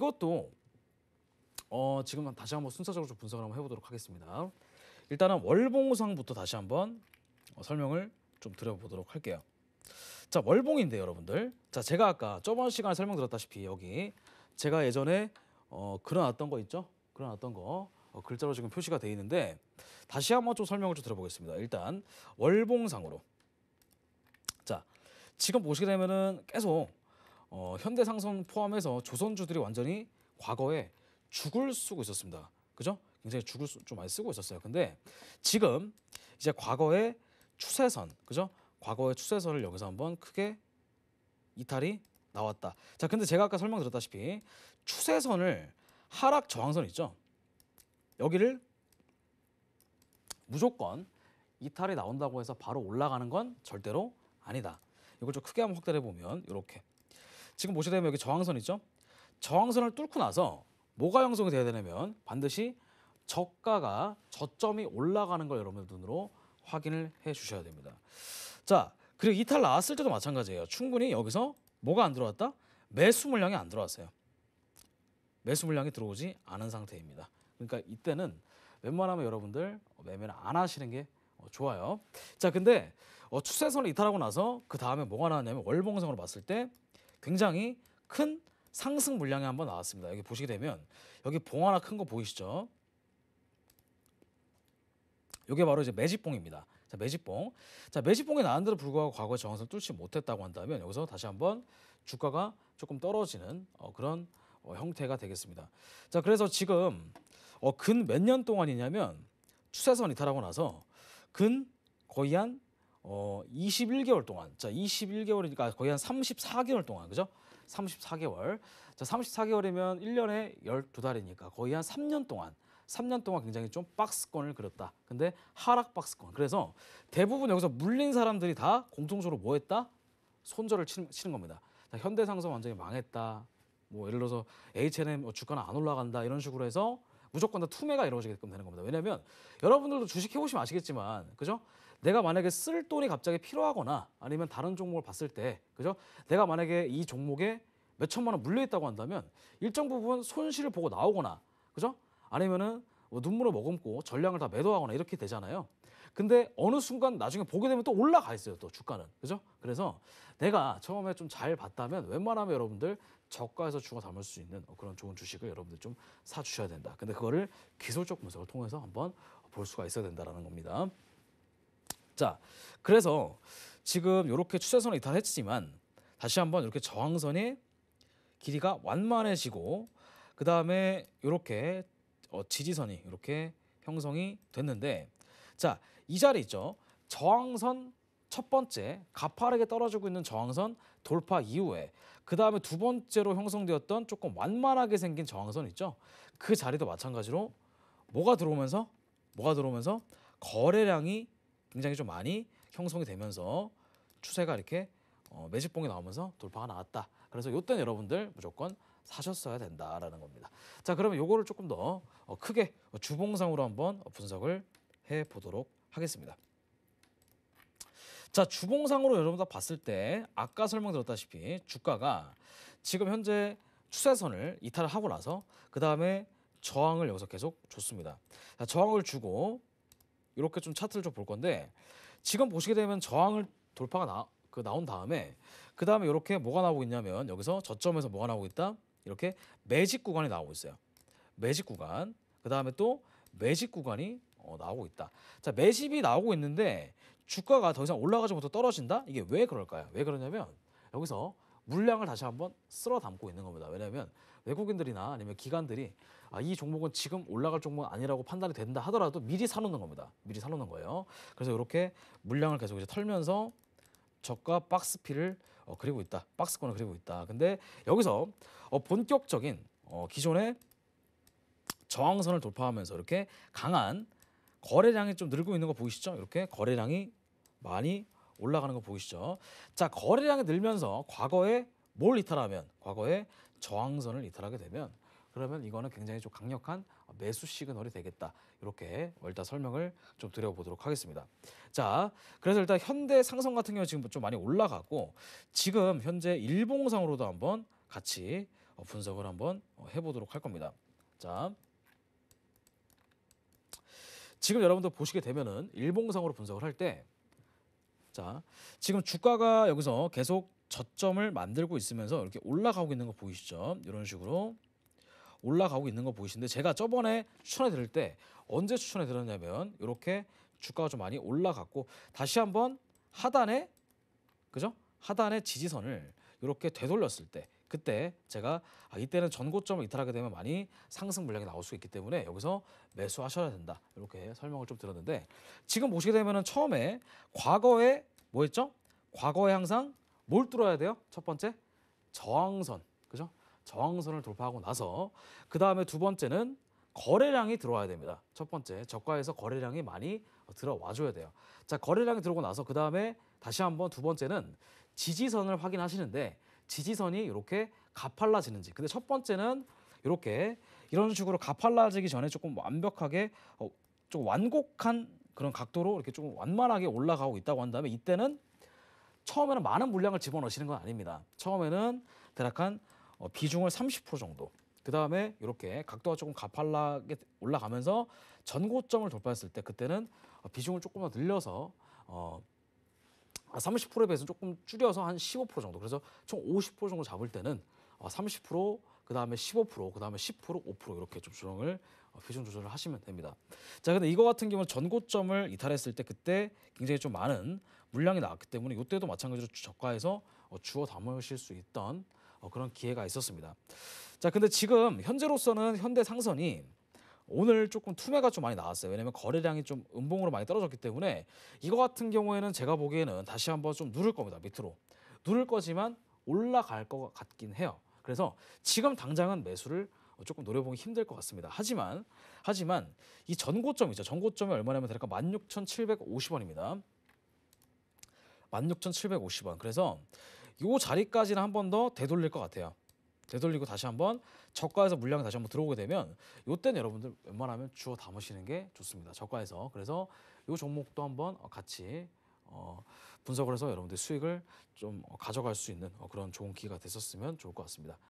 이것도 어, 지금 다시 한번 순차적으로좀 분석을 한번 해보도록 하겠습니다. 일단은 월봉상부터 다시 한번 어, 설명을 좀 드려보도록 할게요. 자 월봉인데 여러분들 자 제가 아까 저번 시간에 설명드렸다시피 여기 제가 예전에 어, 그려놨던 거 있죠? 그려놨던 거 어, 글자로 지금 표시가 돼 있는데 다시 한번 좀 설명을 좀 들어보겠습니다. 일단 월봉상으로 자 지금 보시게 되면은 계속 어, 현대상선 포함해서 조선주들이 완전히 과거에 죽을 쓰고 있었습니다. 그죠? 굉장히 죽을 좀 많이 쓰고 있었어요. 근데 지금 이제 과거의 추세선, 그죠? 과거의 추세선을 여기서 한번 크게 이탈이 나왔다. 자, 근데 제가 아까 설명드렸다시피 추세선을 하락 저항선 있죠? 여기를 무조건 이탈이 나온다고 해서 바로 올라가는 건 절대로 아니다. 이걸 좀 크게 한번 확대해 보면 이렇게 지금 보시게 되면 여기 저항선 있죠? 저항선을 뚫고 나서 뭐가 형성이 돼야 되냐면 반드시 저가가 저점이 올라가는 걸 여러분들 눈으로 확인을 해 주셔야 됩니다. 자, 그리고 이탈 나왔을 때도 마찬가지예요. 충분히 여기서 뭐가 안 들어왔다? 매수 물량이 안 들어왔어요. 매수 물량이 들어오지 않은 상태입니다. 그러니까 이때는 웬만하면 여러분들 매매를 안 하시는 게 좋아요. 자, 근데 어, 추세선을 이탈하고 나서 그 다음에 뭐가 나왔냐면 월봉상으로 봤을 때 굉장히 큰 상승 물량이 한번 나왔습니다. 여기 보시게 되면 여기 봉 하나 큰 거 보이시죠? 이게 바로 이제 매집봉입니다. 자, 매집봉. 자, 매집봉이 나왔데도 불구하고 과거에 정선 뚫지 못했다고 한다면 여기서 다시 한번 주가가 조금 떨어지는 어, 그런 어, 형태가 되겠습니다. 자, 그래서 지금 어, 근몇 년 동안이냐면 추세선 이탈하고 나서 근 거의 한어 21개월 동안 자 21개월이니까 거의 한 34개월 동안 그죠? 34개월 자 34개월이면 1년에 12달이니까 거의 한 3년 동안 3년 동안 굉장히 좀 박스권을 그렸다. 근데 하락 박스권. 그래서 대부분 여기서 물린 사람들이 다 공통적으로 뭐 했다? 손절을 치는, 치는 겁니다. 자, 현대상서 완전히 망했다. 뭐 예를 들어서 H&M 뭐 주가는 안 올라간다 이런 식으로 해서 무조건 다 투매가 이루어지게끔 되는 겁니다. 왜냐하면 여러분들도 주식 해보시면 아시겠지만 그죠? 내가 만약에 쓸 돈이 갑자기 필요하거나 아니면 다른 종목을 봤을 때 그죠? 내가 만약에 이 종목에 몇 천만 원 물려 있다고 한다면 일정 부분 손실을 보고 나오거나 그죠? 아니면은 뭐 눈물을 머금고 전량을 다 매도하거나 이렇게 되잖아요. 근데 어느 순간 나중에 보게 되면 또 올라가 있어요. 또 주가는. 그죠? 그래서 내가 처음에 좀 잘 봤다면 웬만하면 여러분들 저가에서 주가 담을 수 있는 어, 그런 좋은 주식을 여러분들 좀 사주셔야 된다. 근데 그거를 기술적 분석을 통해서 한번 볼 수가 있어야 된다라는 겁니다. 자, 그래서 지금 이렇게 추세선을 이탈했지만 다시 한번 이렇게 저항선이 길이가 완만해지고 그 다음에 이렇게 어, 지지선이 이렇게 형성이 됐는데 자, 이 자리 있죠. 저항선 첫 번째 가파르게 떨어지고 있는 저항선 돌파 이후에 그 다음에 두 번째로 형성되었던 조금 완만하게 생긴 저항선 있죠. 그 자리도 마찬가지로 뭐가 들어오면서 뭐가 들어오면서 거래량이 굉장히 좀 많이 형성이 되면서 추세가 이렇게 어, 매직봉이 나오면서 돌파가 나왔다. 그래서 요땐 여러분들 무조건 사셨어야 된다라는 겁니다. 자 그러면 이거를 조금 더 어, 크게 주봉상으로 한번 분석을 해보도록 하겠습니다. 자 주봉상으로 여러분 다 봤을 때 아까 설명드렸다시피 주가가 지금 현재 추세선을 이탈을 하고 나서 그 다음에 저항을 여기서 계속 줬습니다. 자, 저항을 주고 이렇게 좀 차트를 좀 볼 건데 지금 보시게 되면 저항을 돌파가 나, 그 나온 다음에 그 다음에 이렇게 뭐가 나오고 있냐면 여기서 저점에서 뭐가 나오고 있다 이렇게 매직 구간이 나오고 있어요. 매직 구간 그 다음에 또 매직 구간이 어, 나오고 있다. 자 매집이 나오고 있는데 주가가 더 이상 올라가지 못하고 떨어진다? 이게 왜 그럴까요? 왜 그러냐면 여기서 물량을 다시 한번 쓸어 담고 있는 겁니다. 왜냐하면 외국인들이나 아니면 기관들이 아, 이 종목은 지금 올라갈 종목은 아니라고 판단이 된다 하더라도 미리 사놓는 겁니다. 미리 사놓는 거예요. 그래서 이렇게 물량을 계속 이제 털면서 저가 박스피를 어, 그리고 있다. 박스권을 그리고 있다. 근데 여기서 어, 본격적인 어, 기존의 저항선을 돌파하면서 이렇게 강한 거래량이 좀 늘고 있는 거 보이시죠? 이렇게 거래량이 많이 올라가는 거 보이시죠? 자, 거래량이 늘면서 과거에 뭘 이탈하면 과거에 저항선을 이탈하게 되면 그러면 이거는 굉장히 좀 강력한 매수 시그널이 되겠다. 이렇게 일단 설명을 좀 드려보도록 하겠습니다. 자, 그래서 일단 현대 상성 같은 경우 지금 좀 많이 올라가고 지금 현재 일봉상으로도 한번 같이 어, 분석을 한번 어, 해보도록 할 겁니다. 자, 지금 여러분들 보시게 되면은 일봉상으로 분석을 할때 자, 지금 주가가 여기서 계속 저점을 만들고 있으면서 이렇게 올라가고 있는 거 보이시죠? 이런 식으로 올라가고 있는 거 보이시는데 제가 저번에 추천해 드릴 때 언제 추천해 드렸냐면 이렇게 주가가 좀 많이 올라갔고 다시 한번 하단에 그죠? 하단의 지지선을 이렇게 되돌렸을 때 그때 제가 아, 이때는 전고점을 이탈하게 되면 많이 상승 물량이 나올 수 있기 때문에 여기서 매수하셔야 된다 이렇게 설명을 좀 드렸는데 지금 보시게 되면 처음에 과거에 뭐였죠? 과거에 항상 뭘 뚫어야 돼요? 첫 번째 저항선, 그죠? 저항선을 돌파하고 나서 그 다음에 두 번째는 거래량이 들어와야 됩니다. 첫 번째 저가에서 거래량이 많이 들어와줘야 돼요. 자 거래량이 들어오고 나서 그 다음에 다시 한번 두 번째는 지지선을 확인하시는데 지지선이 이렇게 가팔라지는지. 근데 첫 번째는 이렇게 이런 식으로 가팔라지기 전에 조금 완벽하게 어, 좀 완곡한 그런 각도로 이렇게 조금 완만하게 올라가고 있다고 한다면 이때는 처음에는 많은 물량을 집어넣으시는 건 아닙니다. 처음에는 대략 한 어, 비중을 30% 정도. 그 다음에 이렇게 각도가 조금 가팔라게 올라가면서 전고점을 돌파했을 때 그때는 어, 비중을 조금 더 늘려서 어 30%에 비해서 조금 줄여서 한 15% 정도. 그래서 총 50% 정도 잡을 때는 30%, 그 다음에 15%, 그 다음에 10%, 5% 이렇게 좀 조정을 어, 표준 조절을 하시면 됩니다. 자, 근데 이거 같은 경우는 전고점을 이탈했을 때 그때 굉장히 좀 많은 물량이 나왔기 때문에 이때도 마찬가지로 저가에서 어, 주워 담으실 수 있던 어, 그런 기회가 있었습니다. 자, 근데 지금 현재로서는 현대 상선이 오늘 조금 투매가 좀 많이 나왔어요. 왜냐면 거래량이 좀 음봉으로 많이 떨어졌기 때문에 이거 같은 경우에는 제가 보기에는 다시 한번 좀 누를 겁니다. 밑으로. 누를 거지만 올라갈 것 같긴 해요. 그래서 지금 당장은 매수를 조금 노려보기 힘들 것 같습니다. 하지만 하지만 이 전고점이죠. 전고점이 얼마냐면 대까 16,750원입니다. 16,750원. 그래서 이 자리까지는 한 번 더 되돌릴 것 같아요. 되돌리고 다시 한 번 저가에서 물량이 다시 한 번 들어오게 되면 이때는 여러분들 웬만하면 주워 담으시는 게 좋습니다. 저가에서. 그래서 이 종목도 한번 같이 어 분석을 해서 여러분들 수익을 좀 가져갈 수 있는 어, 그런 좋은 기회가 됐었으면 좋을 것 같습니다.